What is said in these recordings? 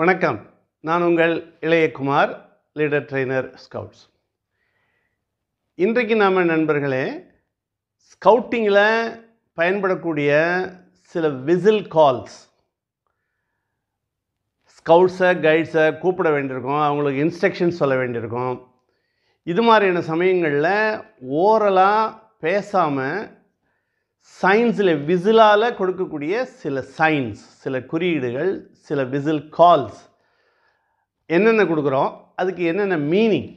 வணக்கம் நான் உங்கள் இளையகுமார் லீடர் ட்ரெய்னர் ஸ்கவுட்ஸ் இன்றைக்கு நாம் நண்பர்களே ஸ்கவுட்டிங்கில் பயன்படக்கூடிய சில விசில் கால்ஸ் ஸ்கவுட்ஸை கைட்ஸை கூப்பிட வேண்டியிருக்கும் அவங்களுக்கு இன்ஸ்ட்ரக்ஷன் சொல்ல வேண்டியிருக்கும் இது மாதிரியான சமயங்களில் ஓரலாக பேசாமல் சயின்ஸில் விசிலால் கொடுக்கக்கூடிய சில சைன்ஸ் சில குறியீடுகள் சில விசில் கால்ஸ் என்னென்ன கொடுக்குறோம் அதுக்கு என்னென்ன மீனிங்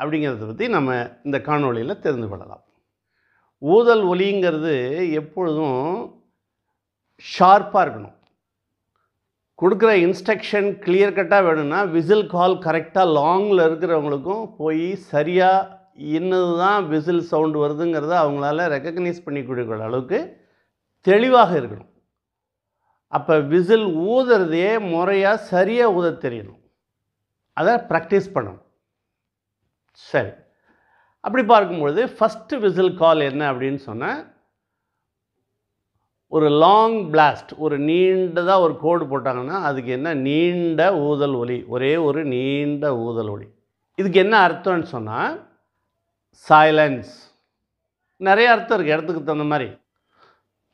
அப்படிங்கிறத பற்றி நம்ம இந்த காணொலியில் தெரிந்து கொள்ளலாம் ஊதல் ஒலிங்கிறது எப்பொழுதும் ஷார்ப்பாக இருக்கணும் கொடுக்குற இன்ஸ்ட்ரக்ஷன் கிளியர் கட்டாக வேணும்னா விசில் கால் கரெக்டாக லாங்கில் இருக்கிறவங்களுக்கும் போய் சரியாக இன்னது தான் விசில் சவுண்டு வருதுங்கிறத அவங்களால ரெக்கக்னைஸ் பண்ணி அளவுக்கு தெளிவாக இருக்கணும் அப்போ விசில் ஊதுறதையே முறையாக சரியாக ஊத தெரியணும் அதை ப்ராக்டிஸ் பண்ணணும் சரி அப்படி பார்க்கும்பொழுது ஃபஸ்ட்டு விசில் கால் என்ன அப்படின்னு சொன்னால் ஒரு லாங் பிளாஸ்ட் ஒரு நீண்டதாக ஒரு கோடு போட்டாங்கன்னா அதுக்கு என்ன நீண்ட ஊதல் ஒலி ஒரே ஒரு நீண்ட ஊதல் ஒலி இதுக்கு என்ன அர்த்தம்னு சொன்னால் சைலன்ஸ் நிறைய அர்த்தம் இருக்குது இடத்துக்கு தகுந்த மாதிரி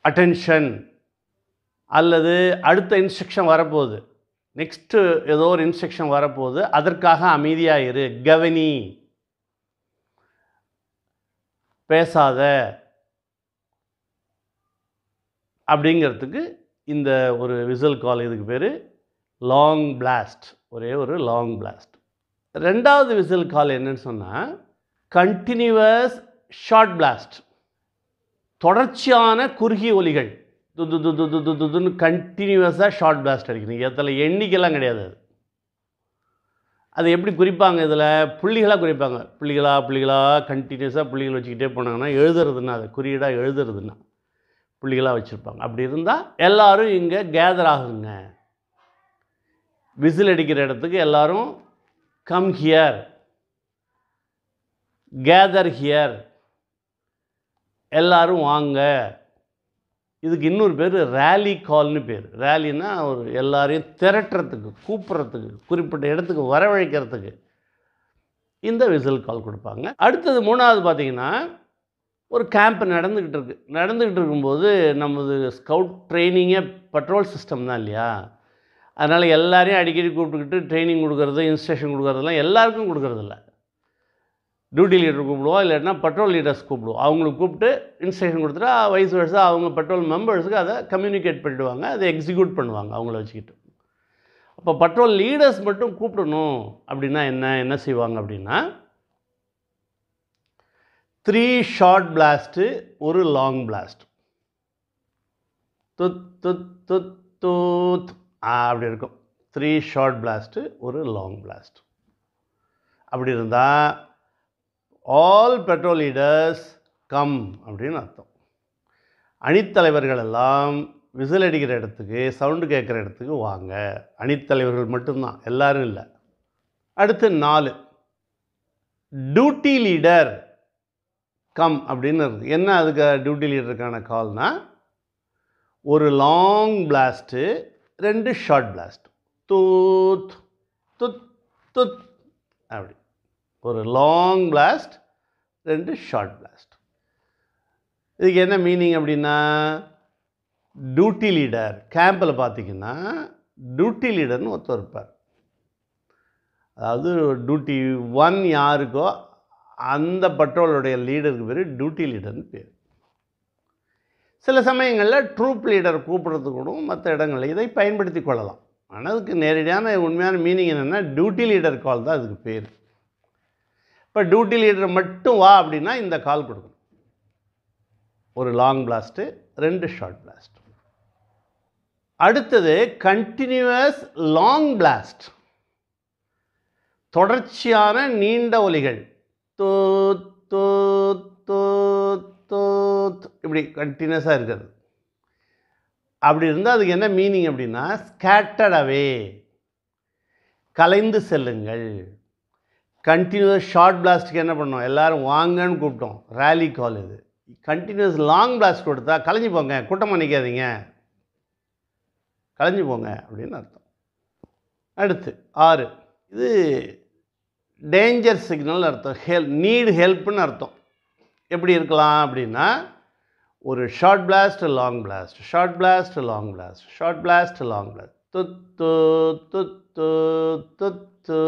அட்டென்ஷன் அல்லது அடுத்த இன்ஸ்ட்ரக்ஷன் வரப்போகுது நெக்ஸ்ட்டு ஏதோ ஒரு இன்ஸ்ட்ரக்ஷன் வரப்போகுது அதற்காக அமைதியாக இரு கவனி பேசாத அப்படிங்கிறதுக்கு இந்த ஒரு விசல் கால் இதுக்கு பேர் லாங் பிளாஸ்ட் ஒரே ஒரு லாங் பிளாஸ்ட் ரெண்டாவது விசில் கால் என்னன்னு சொன்னால் கண்டினியூவஸ் ஷார்ட் பிளாஸ்ட் தொடர்ச்சியான குறுகிய ஒலிகள் துது துது துது துதுன்னு கண்டினியூவஸாக ஷார்ட் பிளாஸ்ட் அடிக்கணும் இதில் எண்ணிக்கைலாம் கிடையாது அது அது எப்படி குறிப்பாங்க இதில் புள்ளிகளாக குறிப்பாங்க புள்ளிகளாக புள்ளிகளாக கண்டினியூஸாக புள்ளிகள் வச்சுக்கிட்டே போனாங்கன்னா எழுதுறதுன்னா அது குறியீடாக எழுதுறதுன்னா புள்ளிகளாக வச்சுருப்பாங்க அப்படி இருந்தால் எல்லோரும் இங்கே கேதர் ஆகுங்க விசில் அடிக்கிற இடத்துக்கு எல்லோரும் கம் ஹியர் கேதர் ஹியர் எல்லோரும் வாங்க இதுக்கு இன்னொரு பேர் ரேலி கால்னு பேர் ரேலின்னா ஒரு எல்லாரையும் திரட்டுறதுக்கு கூப்பிட்றதுக்கு குறிப்பிட்ட இடத்துக்கு வரவழைக்கிறதுக்கு இந்த விசில் கால் கொடுப்பாங்க அடுத்தது மூணாவது பார்த்திங்கன்னா ஒரு கேம்ப் நடந்துக்கிட்டு இருக்கு நடந்துக்கிட்டு இருக்கும்போது நமது ஸ்கவுட் ட்ரைனிங்கே பெட்ரோல் சிஸ்டம் தான் இல்லையா அதனால் எல்லாரையும் அடிக்கடி கூப்பிட்டுக்கிட்டு ட்ரைனிங் கொடுக்குறது இன்ஸ்ட்ரக்ஷன் கொடுக்குறதுலாம் எல்லாருக்கும் கொடுக்குறதில்ல டியூட்டி லீடர் கூப்பிடுவோம் இல்லைன்னா பெட்ரோல் லீடர்ஸ் கூப்பிடுவோம் அவங்களுக்கு கூப்பிட்டு இன்ஸ்ட்ரக்ஷன் கொடுத்துட்டு வைஸ் வயசாக அவங்க பெட்ரோல் மெம்பர்ஸுக்கு அதை கம்யூனிகேட் பண்ணிவிடுவாங்க அதை எக்ஸிக்யூட் பண்ணுவாங்க அவங்கள வச்சுக்கிட்டு அப்போ பெட்ரோல் லீடர்ஸ் மட்டும் கூப்பிடணும் அப்படின்னா என்ன என்ன செய்வாங்க அப்படின்னா த்ரீ ஷார்ட் பிளாஸ்ட்டு ஒரு லாங் பிளாஸ்ட் துத் துத் துத் தூத் அப்படி இருக்கும் த்ரீ ஷார்ட் பிளாஸ்ட்டு ஒரு லாங் பிளாஸ்ட் அப்படி இருந்தால் ஆல் பெட்ரோல் லீடர்ஸ் கம் அப்படின்னு அர்த்தம் அணித்தலைவர்கள் எல்லாம் விசில் அடிக்கிற இடத்துக்கு சவுண்டு கேட்குற இடத்துக்கு வாங்க அணித்தலைவர்கள் மட்டும்தான் எல்லாரும் இல்லை அடுத்து நாலு டியூட்டி லீடர் கம் அப்படின்னு இருக்கு என்ன அதுக்கு டியூட்டி லீடருக்கான கால்னால் ஒரு லாங் பிளாஸ்ட்டு ரெண்டு ஷார்ட் பிளாஸ்ட் தூத் துத் துத் அப்படி ஒரு லாங் பிளாஸ்ட் ரெண்டு ஷார்ட் பிளாஸ்ட் இதுக்கு என்ன மீனிங் அப்படின்னா டியூட்டி லீடர் கேம்பில் பார்த்திங்கன்னா டியூட்டி லீடர்னு ஒருத்தர் இருப்பார் அதாவது டியூட்டி ஒன் யாருக்கோ அந்த பட்ரோலுடைய லீடருக்கு பேர் டியூட்டி லீடர்னு பேர் சில சமயங்களில் ட்ரூப் லீடர் கூப்பிட்றதுக்கு கூட மற்ற இடங்களில் இதை பயன்படுத்தி கொள்ளலாம் ஆனால் அதுக்கு நேரடியான உண்மையான மீனிங் என்னென்னா டியூட்டி லீடர் கால் தான் அதுக்கு பேர் இப்போ டியூட்டி லீடர் மட்டும் வா அப்படின்னா இந்த கால் கொடுக்கணும் ஒரு லாங் பிளாஸ்ட்டு ரெண்டு ஷார்ட் பிளாஸ்ட் அடுத்தது கண்டினியூவஸ் லாங் பிளாஸ்ட் தொடர்ச்சியான நீண்ட ஒலிகள் தோ தோ தோ தோ இப்படி கண்டினியூஸாக இருக்கிறது அப்படி இருந்தால் அதுக்கு என்ன மீனிங் அப்படின்னா ஸ்கேட்டடவே கலைந்து செல்லுங்கள் கண்டினியூஸ் ஷார்ட் பிளாஸ்ட்டுக்கு என்ன பண்ணோம் எல்லோரும் வாங்கன்னு கூப்பிட்டோம் ரேலி கால் இது கண்டினியூஸ் லாங் பிளாஸ்ட் கொடுத்தா கலைஞ்சு போங்க கூட்டமாக நிற்காதீங்க கலைஞ்சு போங்க அப்படின்னு அர்த்தம் அடுத்து ஆறு இது டேஞ்சர் சிக்னல் அர்த்தம் ஹெல் நீடு ஹெல்ப்னு அர்த்தம் எப்படி இருக்கலாம் அப்படின்னா ஒரு short blast long blast short blast long blast short blast long blast துத்து துத்து துத்து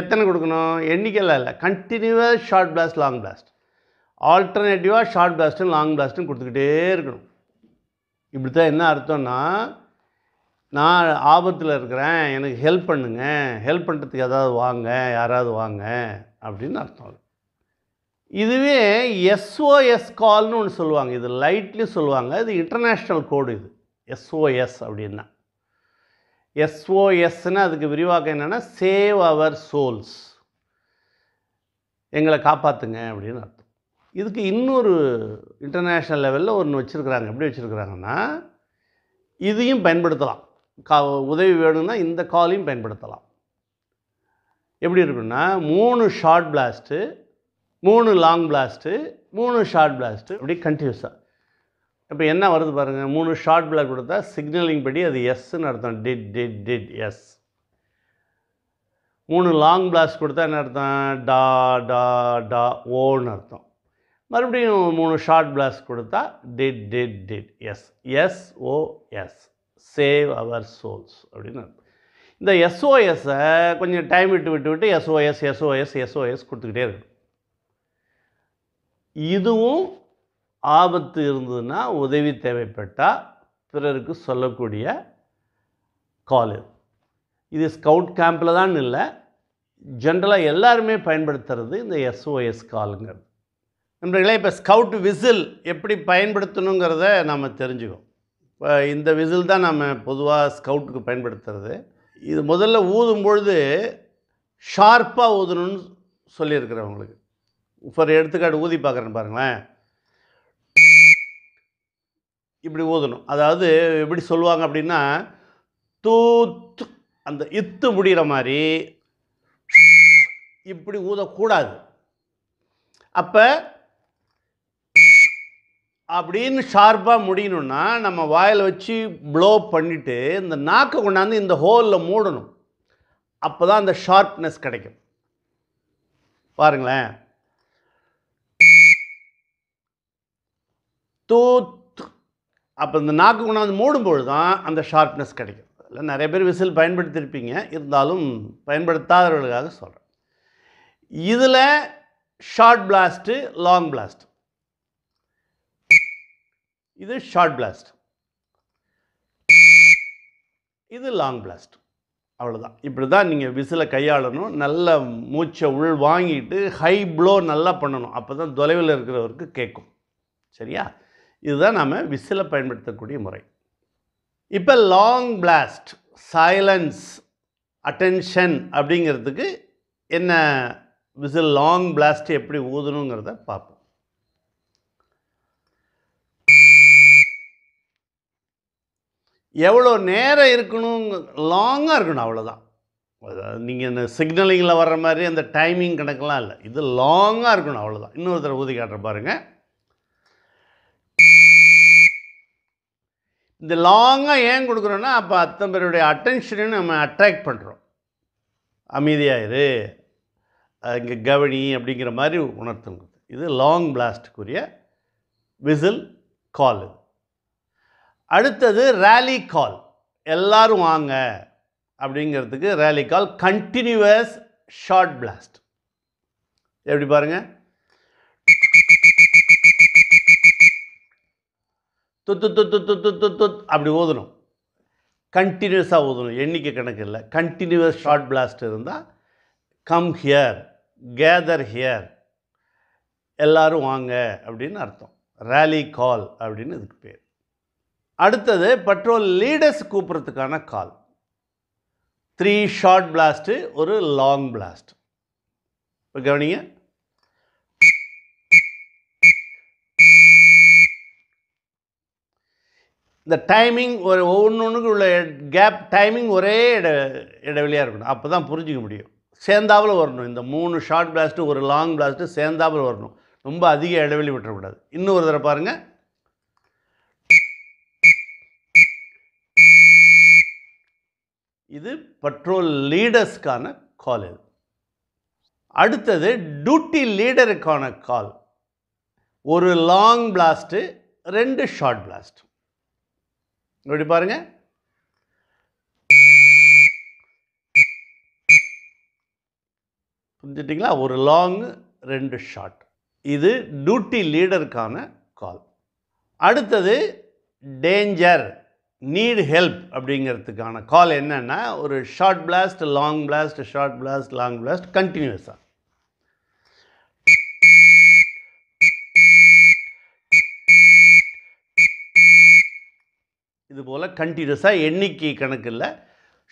எத்தனை கொடுக்கணும் எண்ணிக்கையில் இல்லை கண்டினியூவாக ஷார்ட் பிளாஸ்ட் லாங் பிளாஸ்ட் ஆல்டர்னேட்டிவாக ஷார்ட் பிளாஸ்ட்டும் லாங் பிளாஸ்ட்டும் கொடுத்துக்கிட்டே இருக்கணும் இப்படி தான் என்ன அர்த்தம்னா நான் ஆபத்தில் இருக்கிறேன் எனக்கு ஹெல்ப் பண்ணுங்கள் ஹெல்ப் பண்ணுறதுக்கு ஏதாவது வாங்க யாராவது வாங்க அப்படின்னு அர்த்தம் இதுவே எஸ்ஓஎஸ் கால்னு ஒன்று சொல்லுவாங்க இது லைட்லி சொல்லுவாங்க இது இன்டர்நேஷ்னல் கோடு இது எஸ்ஓஎஸ் அப்படின்னா எஸ்ஓஎஸ்ன்னு அதுக்கு விரிவாக்கம் என்னென்னா சேவ் அவர் சோல்ஸ் எங்களை காப்பாற்றுங்க அப்படின்னு அர்த்தம் இதுக்கு இன்னொரு இன்டர்நேஷ்னல் லெவலில் ஒன்று வச்சுருக்குறாங்க எப்படி வச்சுருக்குறாங்கன்னா இதையும் பயன்படுத்தலாம் கா உதவி வேணும்னா இந்த காலையும் பயன்படுத்தலாம் எப்படி இருக்குன்னா மூணு ஷார்ட் பிளாஸ்ட்டு மூணு லாங் பிளாஸ்ட்டு மூணு ஷார்ட் பிளாஸ்ட்டு அப்படி கண்டினியூஸாக இப்போ என்ன வருது பாருங்கள் மூணு ஷார்ட் பிளாக் கொடுத்தா சிக்னலிங் படி அது எஸ்ன்னு அர்த்தம் டிட் டிட் டிட் எஸ் மூணு லாங் பிளாஸ் கொடுத்தா என்ன அர்த்தம் டா டா டா ஓன்னு அர்த்தம் மறுபடியும் மூணு ஷார்ட் பிளாஸ் கொடுத்தா dit dit dit S S O S save our souls அப்படின்னு அர்த்தம் இந்த எஸ்ஓஎஸை கொஞ்சம் டைம் விட்டு விட்டு விட்டு எஸ்ஓஎஸ் எஸ்ஓஎஸ் எஸ்ஓஎஸ் கொடுத்துக்கிட்டே இருக்கணும் இதுவும் ஆபத்து இருந்ததுன்னா உதவி தேவைப்பட்டால் பிறருக்கு சொல்லக்கூடிய கால் இது இது ஸ்கவுட் கேம்பில் தான் இல்லை ஜென்ரலாக எல்லாருமே பயன்படுத்துறது இந்த எஸ்ஓஎஸ் காலுங்கிறது நம்பர்களே இப்போ ஸ்கவுட் விசில் எப்படி பயன்படுத்தணுங்கிறத நம்ம தெரிஞ்சுக்கோம் இப்போ இந்த விசில் தான் நம்ம பொதுவாக ஸ்கவுட்டுக்கு பயன்படுத்துறது இது முதல்ல ஊதும் பொழுது ஷார்ப்பாக ஊதணும்னு சொல்லியிருக்கிறேன் உங்களுக்கு ஃபார் எடுத்துக்காட்டு ஊதி பார்க்குறேன்னு பாருங்களேன் இப்படி ஊதணும் அதாவது எப்படி சொல்லுவாங்க அப்படின்னா தூத்து அந்த இத்து முடிகிற மாதிரி இப்படி ஊதக்கூடாது அப்போ அப்படின்னு ஷார்ப்பாக முடியணும்னா நம்ம வாயில் வச்சு ப்ளோ பண்ணிவிட்டு இந்த நாக்கை கொண்டாந்து இந்த ஹோலில் மூடணும் அப்போ தான் அந்த ஷார்ப்னஸ் கிடைக்கும் பாருங்களேன் தூத் அப்போ இந்த நாக்கு கொண்டாந்து மூடும்பொழுது தான் அந்த ஷார்ப்னஸ் கிடைக்கும் அதில் நிறைய பேர் விசில் பயன்படுத்தியிருப்பீங்க இருந்தாலும் பயன்படுத்தாதவர்களுக்காக சொல்கிறேன் இதில் ஷார்ட் பிளாஸ்ட்டு லாங் பிளாஸ்ட் இது ஷார்ட் பிளாஸ்ட் இது லாங் பிளாஸ்ட் அவ்வளோதான் இப்படி தான் நீங்கள் விசிலை கையாளணும் நல்ல மூச்சை உள் வாங்கிட்டு ஹை ப்ளோ நல்லா பண்ணணும் அப்போ தான் தொலைவில் இருக்கிறவருக்கு கேட்கும் சரியா இதுதான் நம்ம விசிலை பயன்படுத்தக்கூடிய முறை இப்போ லாங் பிளாஸ்ட் சைலன்ஸ் அட்டென்ஷன் அப்படிங்கிறதுக்கு என்ன விசில் லாங் பிளாஸ்ட் எப்படி ஊதணுங்கிறத பார்ப்போம் எவ்வளோ நேரம் இருக்கணுங்க லாங்காக இருக்கணும் அவ்வளோதான் நீங்கள் இந்த சிக்னலிங்கில் வர்ற மாதிரி அந்த டைமிங் கணக்கெலாம் இல்லை இது லாங்காக இருக்கணும் அவ்வளோதான் இன்னொருத்தர் ஊதி காட்டுற பாருங்கள் இந்த லாங்காக ஏன் கொடுக்குறோன்னா அப்போ அத்தனை பேருடைய அட்டென்ஷனையும் நம்ம அட்ராக்ட் பண்ணுறோம் அமைதியாயிரு இங்கே கவனி அப்படிங்கிற மாதிரி உணர்த்துங்கிறது இது லாங் பிளாஸ்டுக்குரிய விசில் கால் அடுத்தது ரேலி கால் எல்லோரும் வாங்க அப்படிங்கிறதுக்கு rally call continuous short blast எப்படி பாருங்கள் தொத்து தொத்து தொத்து தொத்து அப்படி ஓதணும் கண்டினியூஸாக ஓதணும் எண்ணிக்கை கணக்கு இல்லை கண்டினியூஸ் ஷார்ட் பிளாஸ்ட் இருந்தால் கம் ஹியர் கேதர் ஹியர் எல்லோரும் வாங்க அப்படின்னு அர்த்தம் ரேலி கால் அப்படின்னு இதுக்கு பேர் அடுத்தது பெட்ரோல் லீடர்ஸ் கூப்பிட்றதுக்கான கால் த்ரீ ஷார்ட் பிளாஸ்ட்டு ஒரு லாங் பிளாஸ்ட் இப்போ கவனிங்க இந்த டைமிங் ஒரு ஒவ்வொன்றுக்கு உள்ள கேப் டைமிங் ஒரே இட இடைவெளியாக இருக்கணும் அப்போ தான் புரிஞ்சிக்க முடியும் சேர்ந்தாவில் வரணும் இந்த மூணு ஷார்ட் பிளாஸ்ட்டு ஒரு லாங் பிளாஸ்ட்டு சேர்ந்தாவில் வரணும் ரொம்ப அதிக இடைவெளி விட்டுறக்கூடாது இன்னும் ஒரு தடவை பாருங்கள் இது பெட்ரோல் லீடர்ஸ்க்கான கால் இது அடுத்தது டியூட்டி லீடருக்கான கால் ஒரு லாங் பிளாஸ்ட்டு ரெண்டு ஷார்ட் பிளாஸ்ட்டு இப்படி பாருங்கள் புரிஞ்சிட்டிங்களா ஒரு லாங் ரெண்டு ஷார்ட் இது டியூட்டி லீடருக்கான கால் அடுத்தது டேஞ்சர் நீட் ஹெல்ப் அப்படிங்கிறதுக்கான கால் என்னென்னா ஒரு short blast long blast short blast long blast கண்டினியூஸாக இது போல் கண்டினியூஸாக எண்ணிக்கை கணக்கில்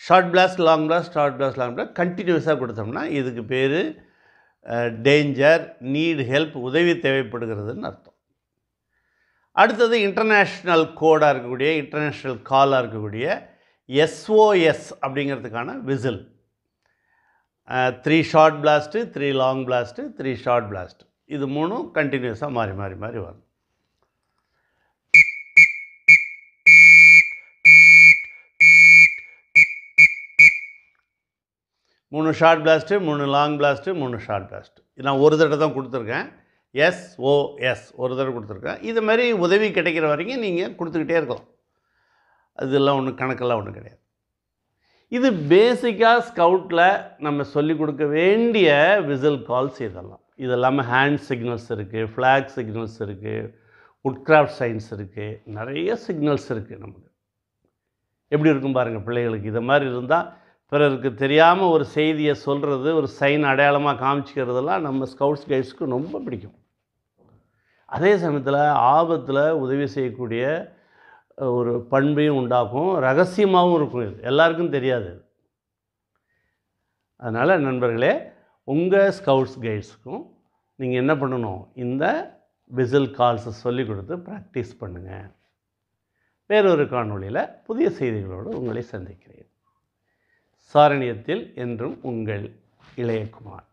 short blast long blast short blast long blast கண்டினியூஸாக கொடுத்தோம்னா இதுக்கு பேர் டேஞ்சர் நீடு ஹெல்ப் உதவி தேவைப்படுகிறதுன்னு அர்த்தம் அடுத்தது இன்டர்நேஷ்னல் கோடாக இருக்கக்கூடிய இன்டர்நேஷ்னல் காலாக இருக்கக்கூடிய எஸ்ஓஎஸ் அப்படிங்கிறதுக்கான whistle three short blast three long blast three short blast இது மூணும் கண்டினியூஸாக மாறி மாறி மாறி வரும் மூணு ஷார்ட் பிளாஸ்ட்டு மூணு லாங் பிளாஸ்ட்டு மூணு ஷார்ட் பிளாஸ்ட்டு நான் ஒரு தடவை தான் கொடுத்துருக்கேன் எஸ் ஓஎஸ் ஒரு தடவை கொடுத்துருக்கேன் இது மாதிரி உதவி கிடைக்கிற வரைக்கும் நீங்கள் கொடுத்துக்கிட்டே இருக்கலாம் அதெல்லாம் ஒன்றும் கணக்கெல்லாம் ஒன்றும் கிடையாது இது பேசிக்காக ஸ்கவுட்டில் நம்ம சொல்லிக் கொடுக்க வேண்டிய விசில் கால்ஸ் இதெல்லாம் இது இல்லாமல் ஹேண்ட் சிக்னல்ஸ் இருக்குது ஃப்ளாக் சிக்னல்ஸ் இருக்குது உட்கிராஃப்ட் சயின்ஸ் இருக்குது நிறைய சிக்னல்ஸ் இருக்குது நமக்கு எப்படி இருக்கும் பாருங்கள் பிள்ளைகளுக்கு இதை மாதிரி இருந்தால் பிறருக்கு தெரியாமல் ஒரு செய்தியை சொல்கிறது ஒரு சைன் அடையாளமாக காமிச்சிக்கிறதெல்லாம் நம்ம ஸ்கவுட்ஸ் கைட்ஸ்க்கு ரொம்ப பிடிக்கும் அதே சமயத்தில் ஆபத்தில் உதவி செய்யக்கூடிய ஒரு பண்பையும் உண்டாக்கும் ரகசியமாகவும் இருக்கும் இது எல்லாருக்கும் தெரியாது அதனால் நண்பர்களே உங்கள் ஸ்கவுட்ஸ் கைட்ஸுக்கும் நீங்கள் என்ன பண்ணணும் இந்த விசில் கால்ஸை சொல்லிக் கொடுத்து ப்ராக்டிஸ் பண்ணுங்கள் வேறொரு காணொளியில் புதிய செய்திகளோடு உங்களை சந்திக்கிறேன் சாரணியத்தில் என்றும் உங்கள் இளையகுமார்